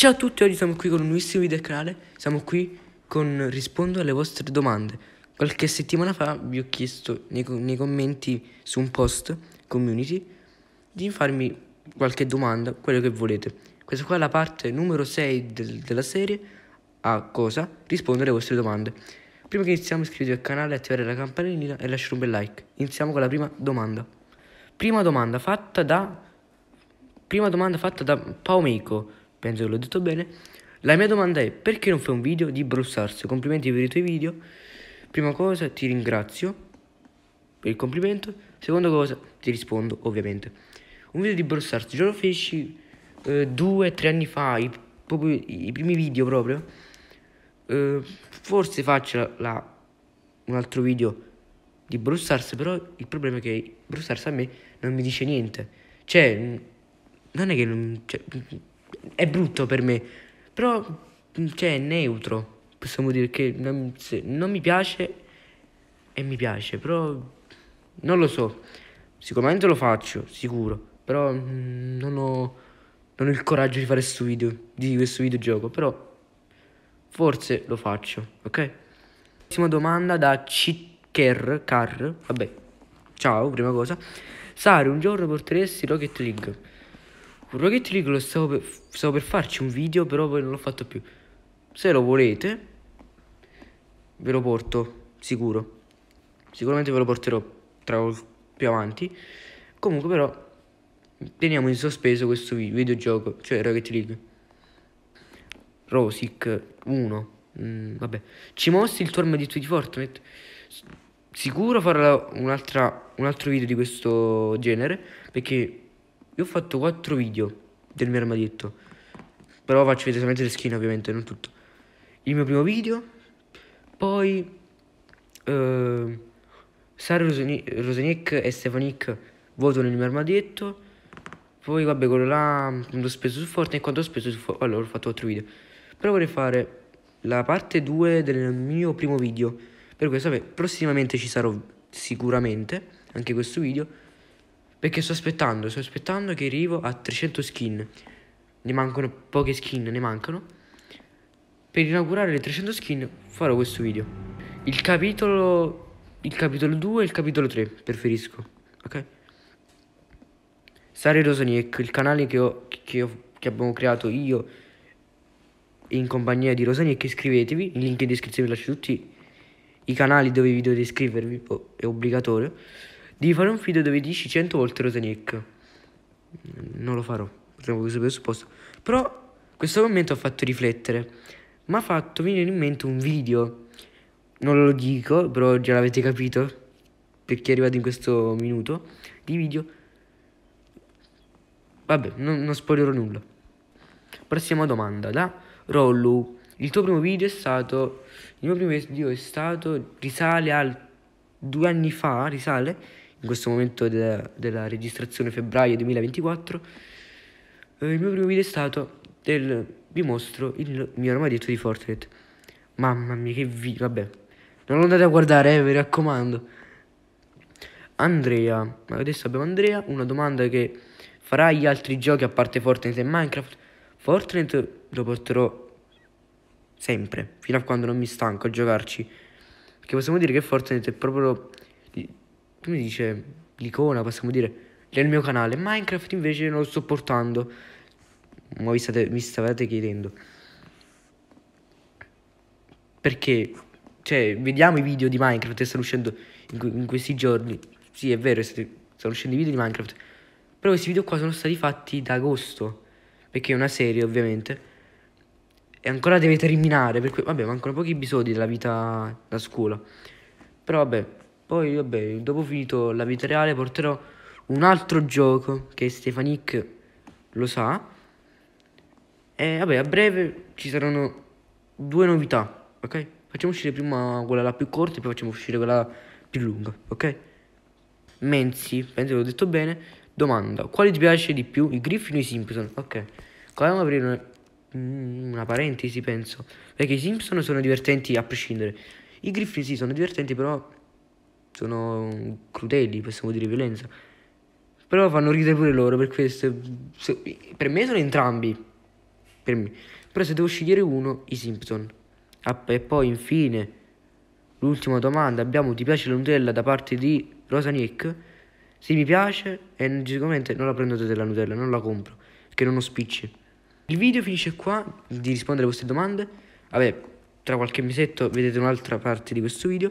Ciao a tutti, oggi siamo qui con un nuovissimo video canale, siamo qui con rispondo alle vostre domande. Qualche settimana fa vi ho chiesto nei, nei, commenti su un post community di farmi qualche domanda, quello che volete. Questa qua è la parte numero 6 del, della serie a cosa? Rispondere alle vostre domande. Prima che iniziamo iscrivetevi al canale, attivate la campanellina e lasciate un bel like. Iniziamo con la prima domanda. Prima domanda fatta da, prima domanda fatta da Paomico penso che l'ho detto bene. La mia domanda è perché non fai un video di brussarsi? Complimenti per i tuoi video. Prima cosa ti ringrazio per il complimento. Seconda cosa ti rispondo ovviamente. Un video di brussarsi, già lo feci eh, due, tre anni fa, i, proprio, i primi video proprio. Eh, forse faccio la, la, un altro video di brussarsi, però il problema è che brussarsi a me non mi dice niente. Cioè, non è che non... Cioè, è brutto per me, però mm, cioè, è neutro. Possiamo dire che non, se, non mi piace e mi piace, però non lo so. Sicuramente lo faccio, sicuro, però mm, non ho, non ho il coraggio di fare questo video, di questo videogioco, però forse lo faccio, ok? Prossima domanda da Cicker, Car, vabbè, ciao, prima cosa. Sari, un giorno porteresti Rocket League? Un Rocket League lo stavo per, stavo per farci un video, però poi non l'ho fatto più. Se lo volete, ve lo porto, sicuro. Sicuramente ve lo porterò tra, più avanti. Comunque però, teniamo in sospeso questo video, videogioco, cioè Rocket League. Rosic 1. Mm, vabbè, ci mostri il tuo armadito di Fortnite? sicuro farò un, un altro video di questo genere perché io ho fatto 4 video del mio armadietto. Però faccio vedere solamente le skin, ovviamente, non tutto. Il mio primo video, poi eh, Sara Rosenic e Stefanic votano il mio armadietto. Poi vabbè, quello là l'ho speso su E quando ho speso su Fortnite, allora ho fatto 4 video. Però vorrei fare la parte 2 del mio primo video. Per questo, vabbè, prossimamente ci sarò sicuramente anche questo video perché sto aspettando, sto aspettando che arrivo a 300 skin. Ne mancano poche skin, ne mancano. Per inaugurare le 300 skin farò questo video. Il capitolo... Il capitolo 2 e il capitolo 3, preferisco. Ok? Sare Rosaniec, il canale che, ho, che, ho, che abbiamo creato io in compagnia di Rosaniec, iscrivetevi. Il link in descrizione vi lascio tutti i canali dove vi dovete iscrivervi, oh, è obbligatorio. Devi fare un video dove dici 100 volte Rosenick. Non lo farò, partiamo questo presupposto. Però questo commento ha fatto riflettere. Mi ha fatto venire in mente un video. Non lo dico, però già l'avete capito. Perché è arrivato in questo minuto di video. Vabbè, non, non spoilerò nulla. Prossima domanda da Rollo. Il tuo primo video è stato. Il mio primo video è stato. Risale al. due anni fa, risale in questo momento de- della registrazione febbraio 2024, eh, il mio primo video è stato del vi mostro il mio armadietto di Fortnite. Mamma mia che video, vabbè. Non andate a guardare, eh, mi raccomando. Andrea, adesso abbiamo Andrea, una domanda che farà agli altri giochi a parte Fortnite e Minecraft. Fortnite lo porterò sempre, fino a quando non mi stanco a giocarci. Perché possiamo dire che Fortnite è proprio come dice, l'icona, possiamo dire, del mio canale. Minecraft invece non lo sto portando. Ma vi, state, mi stavate chiedendo. Perché, cioè, vediamo i video di Minecraft che stanno uscendo in, in questi giorni. Sì, è vero, stanno uscendo i video di Minecraft. Però questi video qua sono stati fatti da agosto. Perché è una serie, ovviamente. E ancora deve terminare. Per cui, vabbè, mancano pochi episodi della vita da scuola. Però vabbè. Poi, vabbè, dopo finito la vita reale porterò un altro gioco che Stefanik lo sa. E vabbè, a breve ci saranno due novità, ok? Facciamo uscire prima quella la più corta e poi facciamo uscire quella più lunga, ok? Menzi, penso che l'ho detto bene, domanda, quale ti piace di più, i Griffin o i Simpson? Ok, qua dobbiamo aprire una, mm, una parentesi, penso, perché i Simpson sono divertenti a prescindere. I Griffin sì, sono divertenti, però sono crudeli, possiamo dire violenza. Però fanno ridere pure loro per questo. Se, per me sono entrambi. Per me. Però se devo scegliere uno, i Simpson. Ah, e poi infine, l'ultima domanda, abbiamo ti piace la Nutella da parte di Rosa Nick? Se mi piace, e sicuramente non la prendo della Nutella, non la compro, che non ho spicci. Il video finisce qua di rispondere a queste domande. Vabbè, tra qualche mesetto vedete un'altra parte di questo video.